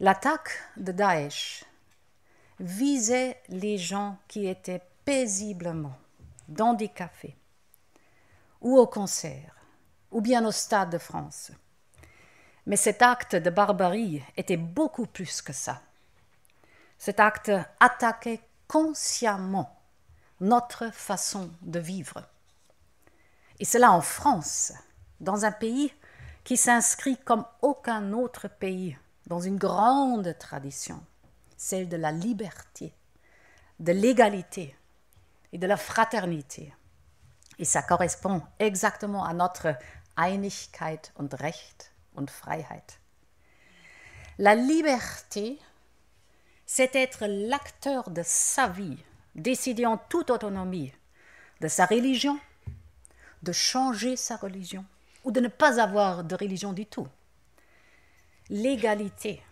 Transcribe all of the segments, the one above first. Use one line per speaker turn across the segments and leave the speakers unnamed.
L'attaque de Daesh visait les gens qui étaient paisiblement dans des cafés ou au concert ou bien au Stade de France. Mais cet acte de barbarie était beaucoup plus que ça. Cet acte attaquait consciemment notre façon de vivre. Et cela en France, dans un pays qui s'inscrit comme aucun autre pays dans une grande tradition, celle de la liberté, de l'égalité et de la fraternité. Et ça correspond exactement à notre Einigkeit und Recht und Freiheit. La liberté, c'est être l'acteur de sa vie, décider en toute autonomie de sa religion, de changer sa religion ou de ne pas avoir de religion du tout l'égalité.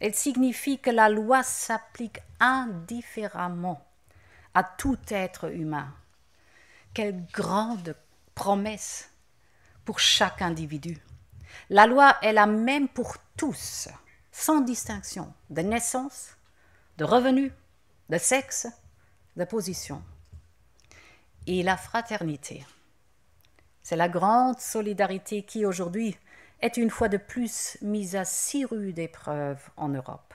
Elle signifie que la loi s'applique indifféremment à tout être humain. Quelle grande promesse pour chaque individu. La loi est la même pour tous, sans distinction de naissance, de revenu, de sexe, de position. Et la fraternité. C'est la grande solidarité qui aujourd'hui est une fois de plus mise à si rude épreuve en Europe.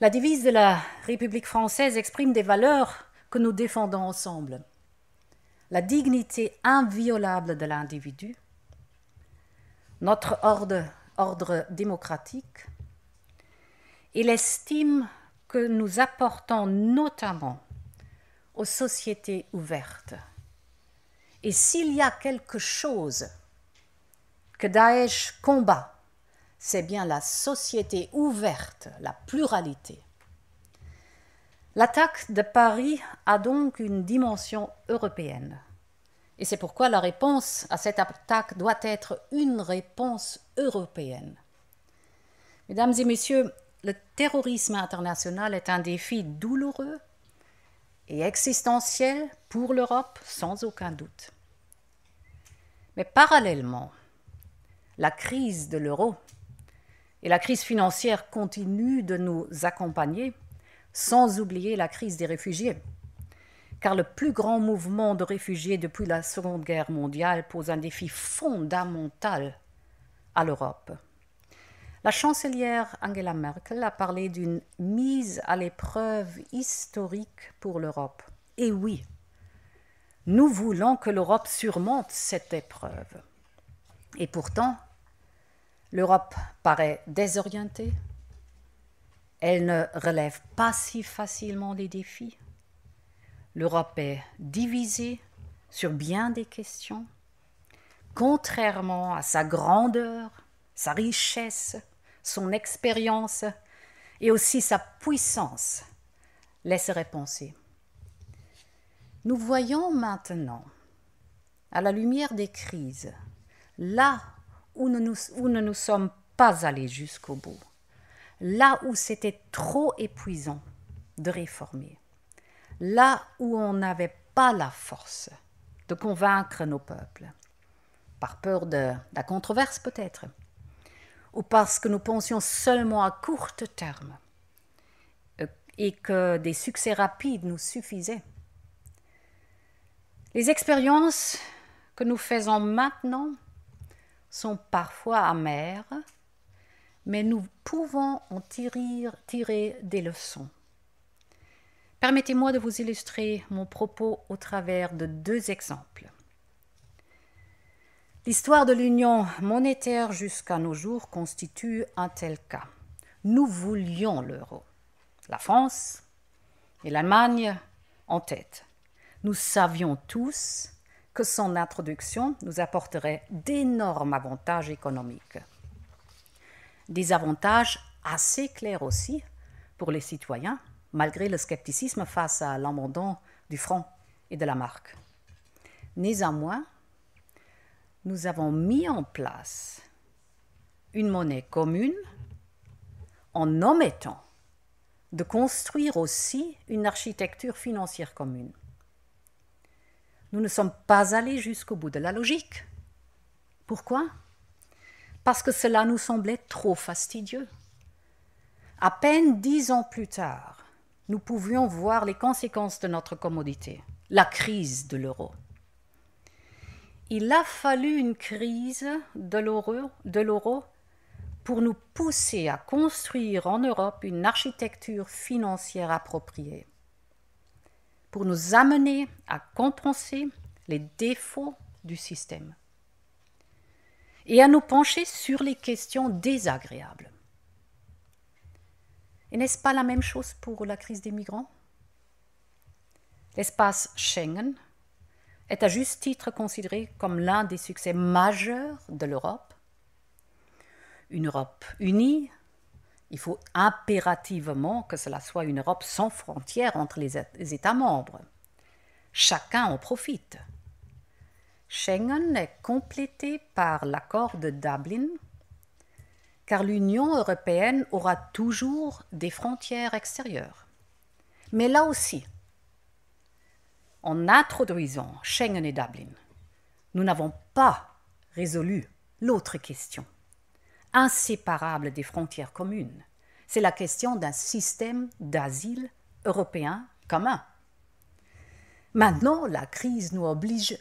La devise de la République française exprime des valeurs que nous défendons ensemble. La dignité inviolable de l'individu, notre ordre, ordre démocratique et l'estime que nous apportons notamment aux sociétés ouvertes. Et s'il y a quelque chose que Daesh combat, c'est bien la société ouverte, la pluralité. L'attaque de Paris a donc une dimension européenne. Et c'est pourquoi la réponse à cette attaque doit être une réponse européenne. Mesdames et messieurs, le terrorisme international est un défi douloureux et existentiel pour l'Europe, sans aucun doute. Mais parallèlement, la crise de l'euro et la crise financière continuent de nous accompagner, sans oublier la crise des réfugiés. Car le plus grand mouvement de réfugiés depuis la Seconde Guerre mondiale pose un défi fondamental à l'Europe. La chancelière Angela Merkel a parlé d'une mise à l'épreuve historique pour l'Europe. Et oui, nous voulons que l'Europe surmonte cette épreuve. Et pourtant, L'Europe paraît désorientée. Elle ne relève pas si facilement les défis. L'Europe est divisée sur bien des questions, contrairement à sa grandeur, sa richesse, son expérience et aussi sa puissance laisserait penser. Nous voyons maintenant, à la lumière des crises, là où nous, ne nous sommes pas allés jusqu'au bout, là où c'était trop épuisant de réformer, là où on n'avait pas la force de convaincre nos peuples, par peur de la controverse peut-être, ou parce que nous pensions seulement à court terme euh, et que des succès rapides nous suffisaient. Les expériences que nous faisons maintenant sont parfois amères, mais nous pouvons en tirer, des leçons. Permettez-moi de vous illustrer mon propos au travers de deux exemples. L'histoire de l'union monétaire jusqu'à nos jours constitue un tel cas. Nous voulions l'euro. La France et l'Allemagne en tête. Nous savions tous que son introduction nous apporterait d'énormes avantages économiques. Des avantages assez clairs aussi pour les citoyens, malgré le scepticisme face à l'abandon du franc et de la marque. Néanmoins, nous avons mis en place une monnaie commune en omettant de construire aussi une architecture financière commune. Nous ne sommes pas allés jusqu'au bout de la logique. Pourquoi Parce que cela nous semblait trop fastidieux. À peine dix ans plus tard, nous pouvions voir les conséquences de notre commodité, la crise de l'euro. Il a fallu une crise de l'euro pour nous pousser à construire en Europe une architecture financière appropriée pour nous amener à compenser les défauts du système et à nous pencher sur les questions désagréables. Et n'est-ce pas la même chose pour la crise des migrants L'espace Schengen est à juste titre considéré comme l'un des succès majeurs de l'Europe. Une Europe unie il faut impérativement que cela soit une Europe sans frontières entre les États membres. Chacun en profite. Schengen est complété par l'accord de Dublin, car l'Union européenne aura toujours des frontières extérieures. Mais là aussi, en introduisant Schengen et Dublin, nous n'avons pas résolu l'autre question inséparable des frontières communes. C'est la question d'un système d'asile européen commun. Maintenant, la crise nous oblige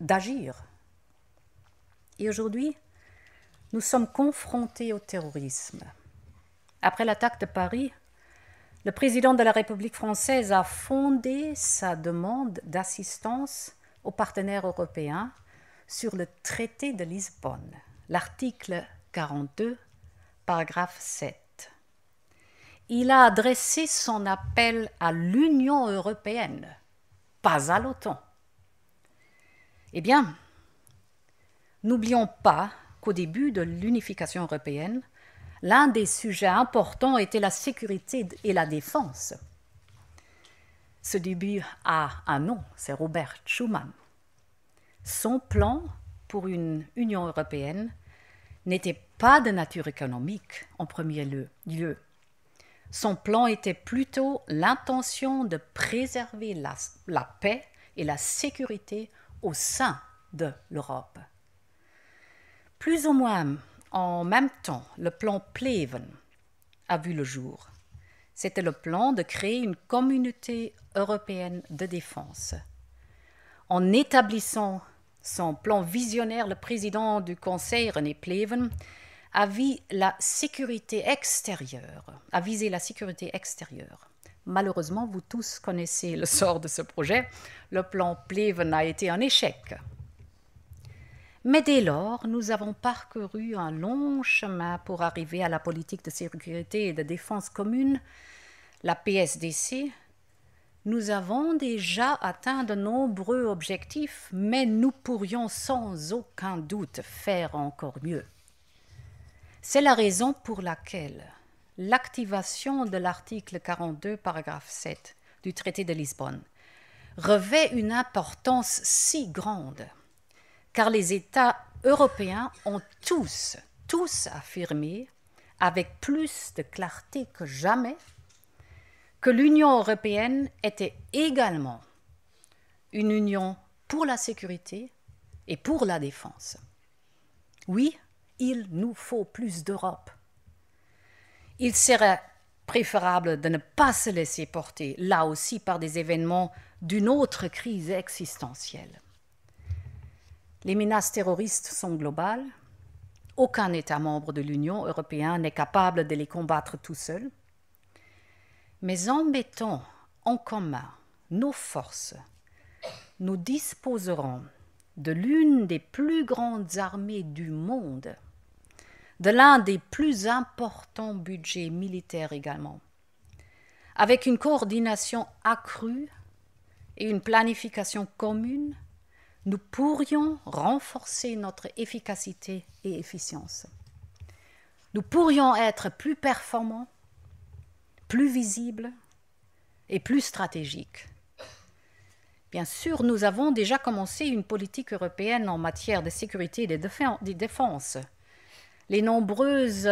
d'agir. Et aujourd'hui, nous sommes confrontés au terrorisme. Après l'attaque de Paris, le président de la République française a fondé sa demande d'assistance aux partenaires européens sur le traité de Lisbonne, l'article 42, paragraphe 7. Il a adressé son appel à l'Union européenne, pas à l'OTAN. Eh bien, n'oublions pas qu'au début de l'unification européenne, l'un des sujets importants était la sécurité et la défense. Ce début a un ah nom, c'est Robert Schuman. Son plan pour une Union européenne n'était pas de nature économique en premier lieu. Son plan était plutôt l'intention de préserver la, paix et la sécurité au sein de l'Europe. Plus ou moins en même temps, le plan Pleven a vu le jour. C'était le plan de créer une communauté européenne de défense. En établissant son plan visionnaire, le président du Conseil, René Pleven, a, visé la sécurité extérieure, Malheureusement, vous tous connaissez le sort de ce projet. Le plan Pleven a été un échec. Mais dès lors, nous avons parcouru un long chemin pour arriver à la politique de sécurité et de défense commune, la PSDC, nous avons déjà atteint de nombreux objectifs, mais nous pourrions sans aucun doute faire encore mieux. C'est la raison pour laquelle l'activation de l'article 42, paragraphe 7 du traité de Lisbonne revêt une importance si grande, car les États européens ont tous, tous affirmé, avec plus de clarté que jamais, que l'Union européenne était également une union pour la sécurité et pour la défense. Oui, il nous faut plus d'Europe. Il serait préférable de ne pas se laisser porter, là aussi, par des événements d'une autre crise existentielle. Les menaces terroristes sont globales. Aucun État membre de l'Union européenne n'est capable de les combattre tout seul. Mais en mettant en commun nos forces, nous disposerons de l'une des plus grandes armées du monde, de l'un des plus importants budgets militaires également, avec une coordination accrue et une planification commune, nous pourrions renforcer notre efficacité et efficience. Nous pourrions être plus performants plus visible et plus stratégique. Bien sûr, nous avons déjà commencé une politique européenne en matière de sécurité et de défense. Les nombreuses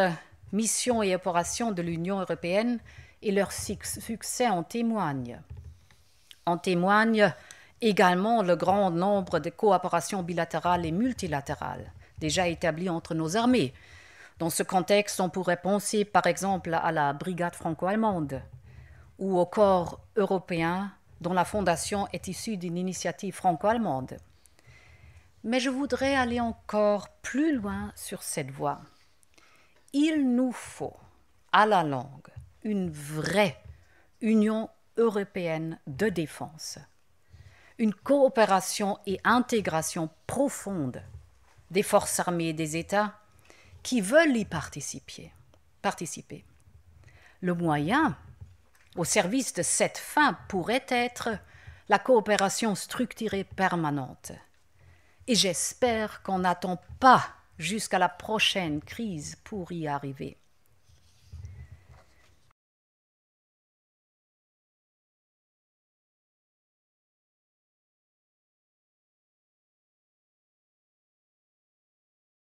missions et opérations de l'Union européenne et leur succès en témoignent. En témoignent également le grand nombre de coopérations bilatérales et multilatérales déjà établies entre nos armées, dans ce contexte, on pourrait penser par exemple à la brigade franco-allemande ou au corps européen dont la fondation est issue d'une initiative franco-allemande. Mais je voudrais aller encore plus loin sur cette voie. Il nous faut, à la longue, une vraie Union européenne de défense, une coopération et intégration profonde des forces armées des États qui veulent y participer. participer. Le moyen au service de cette fin pourrait être la coopération structurée permanente. Et j'espère qu'on n'attend pas jusqu'à la prochaine crise pour y arriver.